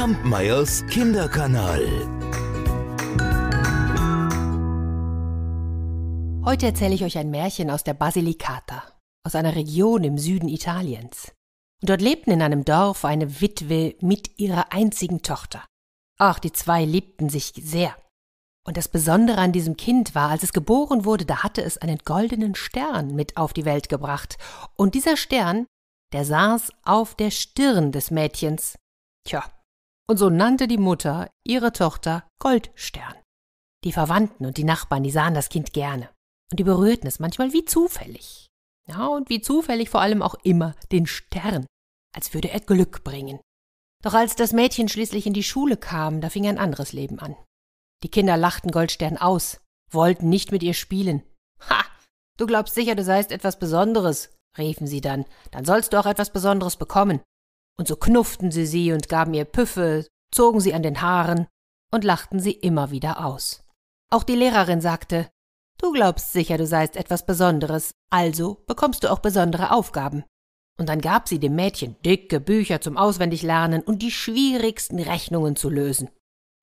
Kampmeyers Kinderkanal. Heute erzähle ich euch ein Märchen aus der Basilicata, aus einer Region im Süden Italiens. Und dort lebten in einem Dorf eine Witwe mit ihrer einzigen Tochter. Ach, die zwei liebten sich sehr. Und das Besondere an diesem Kind war, als es geboren wurde, da hatte es einen goldenen Stern mit auf die Welt gebracht. Und dieser Stern, der saß auf der Stirn des Mädchens. Tja, und so nannte die Mutter ihre Tochter Goldstern. Die Verwandten und die Nachbarn, die sahen das Kind gerne und die berührten es manchmal wie zufällig. Ja, und wie zufällig vor allem auch immer den Stern, als würde er Glück bringen. Doch als das Mädchen schließlich in die Schule kam, da fing ein anderes Leben an. Die Kinder lachten Goldstern aus, wollten nicht mit ihr spielen. Ha, du glaubst sicher, du seist etwas Besonderes, riefen sie dann, dann sollst du auch etwas Besonderes bekommen und so knufften sie sie und gaben ihr Püffe, zogen sie an den Haaren und lachten sie immer wieder aus. Auch die Lehrerin sagte, Du glaubst sicher, du seist etwas Besonderes, also bekommst du auch besondere Aufgaben. Und dann gab sie dem Mädchen dicke Bücher zum Auswendiglernen und die schwierigsten Rechnungen zu lösen.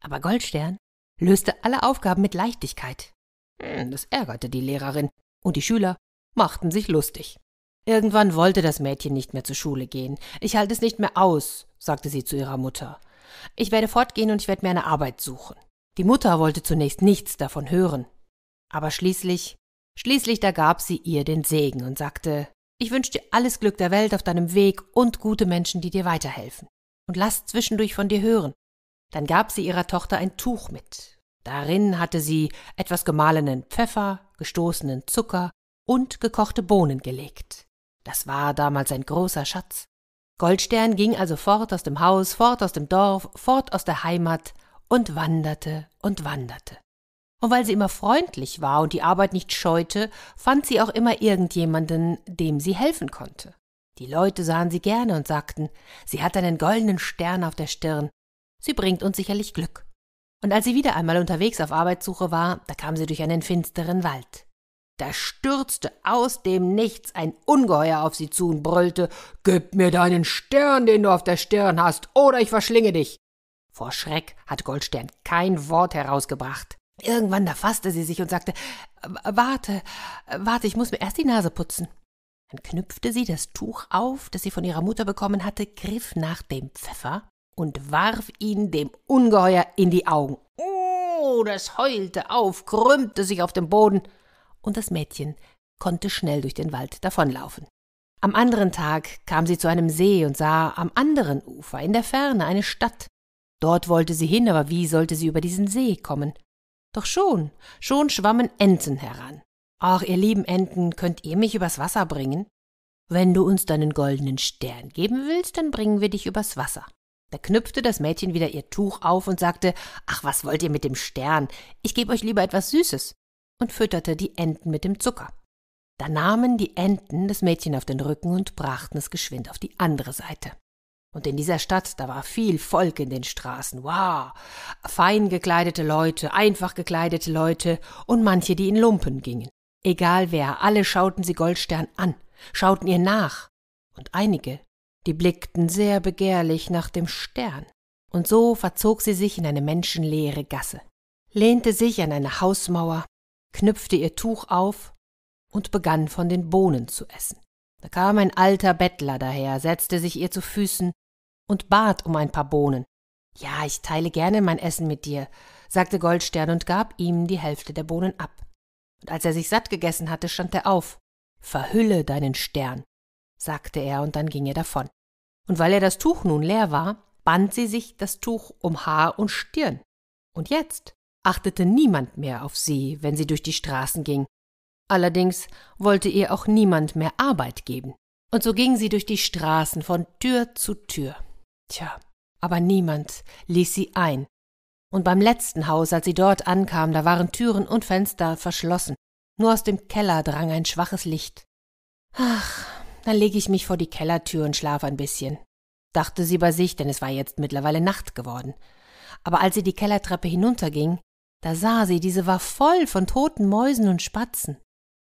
Aber Goldstern löste alle Aufgaben mit Leichtigkeit. Hm, das ärgerte die Lehrerin, und die Schüler machten sich lustig. Irgendwann wollte das Mädchen nicht mehr zur Schule gehen. Ich halte es nicht mehr aus, sagte sie zu ihrer Mutter. Ich werde fortgehen und ich werde mir eine Arbeit suchen. Die Mutter wollte zunächst nichts davon hören. Aber schließlich, schließlich da gab sie ihr den Segen und sagte, ich wünsche dir alles Glück der Welt auf deinem Weg und gute Menschen, die dir weiterhelfen. Und lass zwischendurch von dir hören. Dann gab sie ihrer Tochter ein Tuch mit. Darin hatte sie etwas gemahlenen Pfeffer, gestoßenen Zucker und gekochte Bohnen gelegt. Das war damals ein großer Schatz. Goldstern ging also fort aus dem Haus, fort aus dem Dorf, fort aus der Heimat und wanderte und wanderte. Und weil sie immer freundlich war und die Arbeit nicht scheute, fand sie auch immer irgendjemanden, dem sie helfen konnte. Die Leute sahen sie gerne und sagten, sie hat einen goldenen Stern auf der Stirn, sie bringt uns sicherlich Glück. Und als sie wieder einmal unterwegs auf Arbeitssuche war, da kam sie durch einen finsteren Wald. Da stürzte aus dem Nichts ein Ungeheuer auf sie zu und brüllte Gib mir deinen Stern, den du auf der Stirn hast, oder ich verschlinge dich. Vor Schreck hat Goldstern kein Wort herausgebracht. Irgendwann da fasste sie sich und sagte Warte, warte, ich muss mir erst die Nase putzen. Dann knüpfte sie das Tuch auf, das sie von ihrer Mutter bekommen hatte, griff nach dem Pfeffer und warf ihn dem Ungeheuer in die Augen. Oh, das heulte auf, krümmte sich auf dem Boden und das Mädchen konnte schnell durch den Wald davonlaufen. Am anderen Tag kam sie zu einem See und sah am anderen Ufer in der Ferne eine Stadt. Dort wollte sie hin, aber wie sollte sie über diesen See kommen? Doch schon, schon schwammen Enten heran. Ach, ihr lieben Enten, könnt ihr mich übers Wasser bringen? Wenn du uns deinen goldenen Stern geben willst, dann bringen wir dich übers Wasser. Da knüpfte das Mädchen wieder ihr Tuch auf und sagte Ach, was wollt ihr mit dem Stern? Ich gebe euch lieber etwas Süßes und fütterte die Enten mit dem Zucker. Da nahmen die Enten das Mädchen auf den Rücken und brachten es geschwind auf die andere Seite. Und in dieser Stadt, da war viel Volk in den Straßen, wow, fein gekleidete Leute, einfach gekleidete Leute und manche, die in Lumpen gingen. Egal wer, alle schauten sie Goldstern an, schauten ihr nach, und einige, die blickten sehr begehrlich nach dem Stern. Und so verzog sie sich in eine menschenleere Gasse, lehnte sich an eine Hausmauer knüpfte ihr Tuch auf und begann von den Bohnen zu essen. Da kam ein alter Bettler daher, setzte sich ihr zu Füßen und bat um ein paar Bohnen. Ja, ich teile gerne mein Essen mit dir, sagte Goldstern und gab ihm die Hälfte der Bohnen ab. Und als er sich satt gegessen hatte, stand er auf. Verhülle deinen Stern, sagte er, und dann ging er davon. Und weil er das Tuch nun leer war, band sie sich das Tuch um Haar und Stirn. Und jetzt achtete niemand mehr auf sie, wenn sie durch die Straßen ging. Allerdings wollte ihr auch niemand mehr Arbeit geben. Und so ging sie durch die Straßen von Tür zu Tür. Tja, aber niemand ließ sie ein. Und beim letzten Haus, als sie dort ankam, da waren Türen und Fenster verschlossen. Nur aus dem Keller drang ein schwaches Licht. Ach, dann lege ich mich vor die Kellertür und schlaf ein bisschen, dachte sie bei sich, denn es war jetzt mittlerweile Nacht geworden. Aber als sie die Kellertreppe hinunterging, da sah sie, diese war voll von toten Mäusen und Spatzen.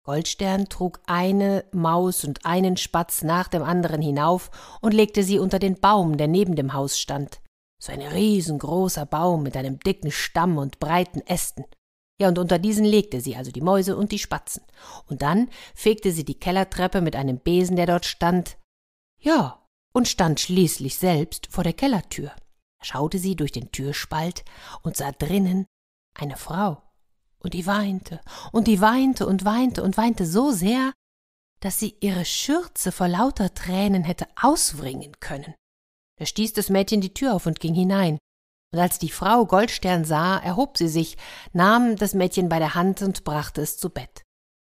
Goldstern trug eine Maus und einen Spatz nach dem anderen hinauf und legte sie unter den Baum, der neben dem Haus stand. So ein riesengroßer Baum mit einem dicken Stamm und breiten Ästen. Ja, und unter diesen legte sie also die Mäuse und die Spatzen. Und dann fegte sie die Kellertreppe mit einem Besen, der dort stand. Ja, und stand schließlich selbst vor der Kellertür. Da schaute sie durch den Türspalt und sah drinnen eine Frau, und die weinte, und die weinte und weinte und weinte so sehr, dass sie ihre Schürze vor lauter Tränen hätte auswringen können. Da stieß das Mädchen die Tür auf und ging hinein. Und als die Frau Goldstern sah, erhob sie sich, nahm das Mädchen bei der Hand und brachte es zu Bett.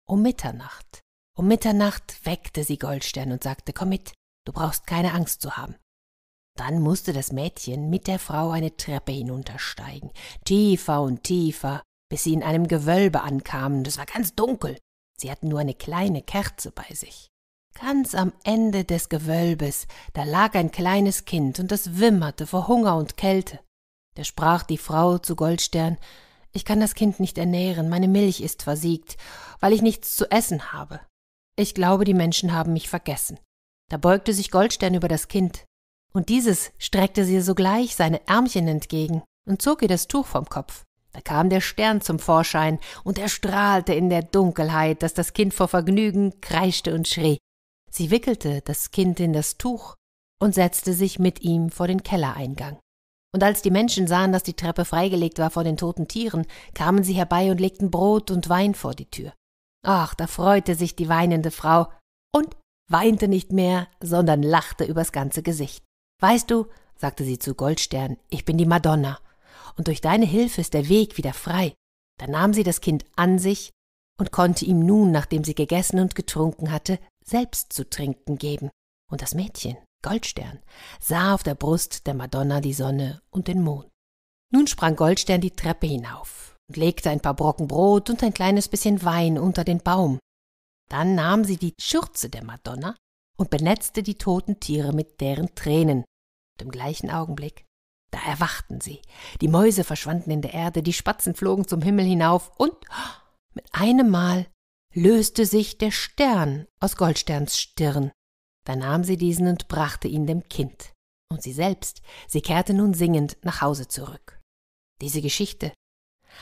Um Mitternacht. Um Mitternacht weckte sie Goldstern und sagte, komm mit, du brauchst keine Angst zu haben. Dann musste das Mädchen mit der Frau eine Treppe hinuntersteigen, tiefer und tiefer, bis sie in einem Gewölbe ankamen, das war ganz dunkel. Sie hatten nur eine kleine Kerze bei sich. Ganz am Ende des Gewölbes, da lag ein kleines Kind und das wimmerte vor Hunger und Kälte. Da sprach die Frau zu Goldstern Ich kann das Kind nicht ernähren, meine Milch ist versiegt, weil ich nichts zu essen habe. Ich glaube, die Menschen haben mich vergessen. Da beugte sich Goldstern über das Kind. Und dieses streckte sie sogleich seine Ärmchen entgegen und zog ihr das Tuch vom Kopf. Da kam der Stern zum Vorschein, und er strahlte in der Dunkelheit, dass das Kind vor Vergnügen kreischte und schrie. Sie wickelte das Kind in das Tuch und setzte sich mit ihm vor den Kellereingang. Und als die Menschen sahen, dass die Treppe freigelegt war vor den toten Tieren, kamen sie herbei und legten Brot und Wein vor die Tür. Ach, da freute sich die weinende Frau und weinte nicht mehr, sondern lachte übers ganze Gesicht. Weißt du, sagte sie zu Goldstern, ich bin die Madonna, und durch deine Hilfe ist der Weg wieder frei. Da nahm sie das Kind an sich und konnte ihm nun, nachdem sie gegessen und getrunken hatte, selbst zu trinken geben. Und das Mädchen, Goldstern, sah auf der Brust der Madonna die Sonne und den Mond. Nun sprang Goldstern die Treppe hinauf und legte ein paar Brocken Brot und ein kleines bisschen Wein unter den Baum. Dann nahm sie die Schürze der Madonna und benetzte die toten Tiere mit deren Tränen. Und im gleichen Augenblick, da erwachten sie. Die Mäuse verschwanden in der Erde, die Spatzen flogen zum Himmel hinauf und mit einem Mal löste sich der Stern aus Goldsterns Stirn. Da nahm sie diesen und brachte ihn dem Kind. Und sie selbst, sie kehrte nun singend nach Hause zurück. Diese Geschichte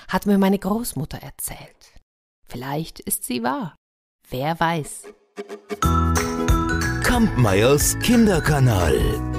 hat mir meine Großmutter erzählt. Vielleicht ist sie wahr. Wer weiß. Kampmeyers Kinderkanal.